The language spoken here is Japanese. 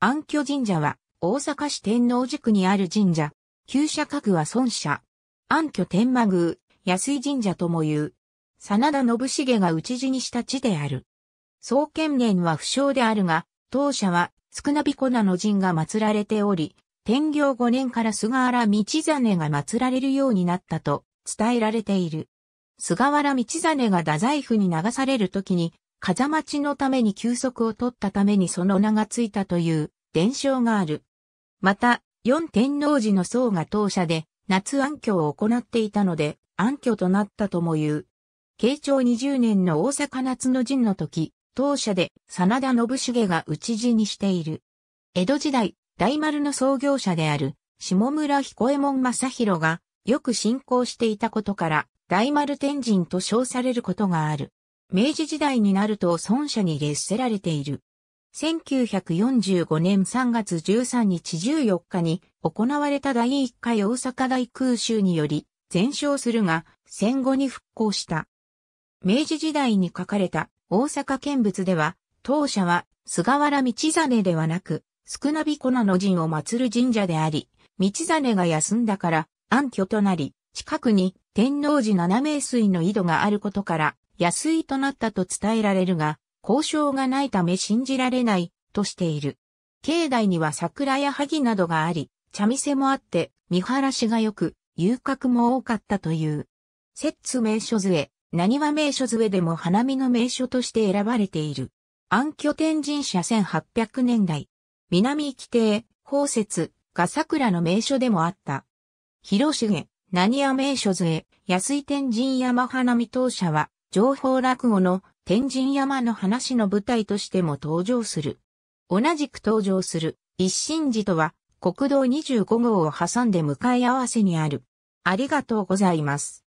安居神社は、大阪市天王寺区にある神社。旧社家具は孫社。安居天満宮、安井神社とも言う。真田信繁が討ち死にした地である。創建年は不詳であるが、当社は、少なびこなの神が祀られており、天行5年から菅原道真が祀られるようになったと伝えられている。菅原道真が太宰府に流される時に風待ちのために休息を取ったためにその名がついたという伝承がある。また、四天王寺の僧が当社で夏暗挙を行っていたので暗挙となったとも言う。慶長20年の大阪夏の陣の時、当社で真田信繁が討ち死にしている。江戸時代、大丸の創業者である下村彦右衛門正宏がよく信仰していたことから大丸天神と称されることがある。明治時代になると孫社に列せられている。1945年3月13日14日に行われた第1回大阪大空襲により全焼するが戦後に復興した。明治時代に書かれた大阪見物では当社は菅原道真ではなく少なび粉の陣を祀る神社であり、道真が休んだから暗居となり、近くに天王寺七名水の井戸があることから、安いとなったと伝えられるが、交渉がないため信じられないとしている。境内には桜や萩などがあり、茶店もあって、見晴らしが良く、遊郭も多かったという。摂津名所杖、何は名所杖でも花見の名所として選ばれている。暗拠天神社1800年代。南規定、宝雪、が桜の名所でもあった。広重、何や名所杖、安井天神山花見当社は、情報落語の天神山の話の舞台としても登場する。同じく登場する一心寺とは国道25号を挟んで向かい合わせにある。ありがとうございます。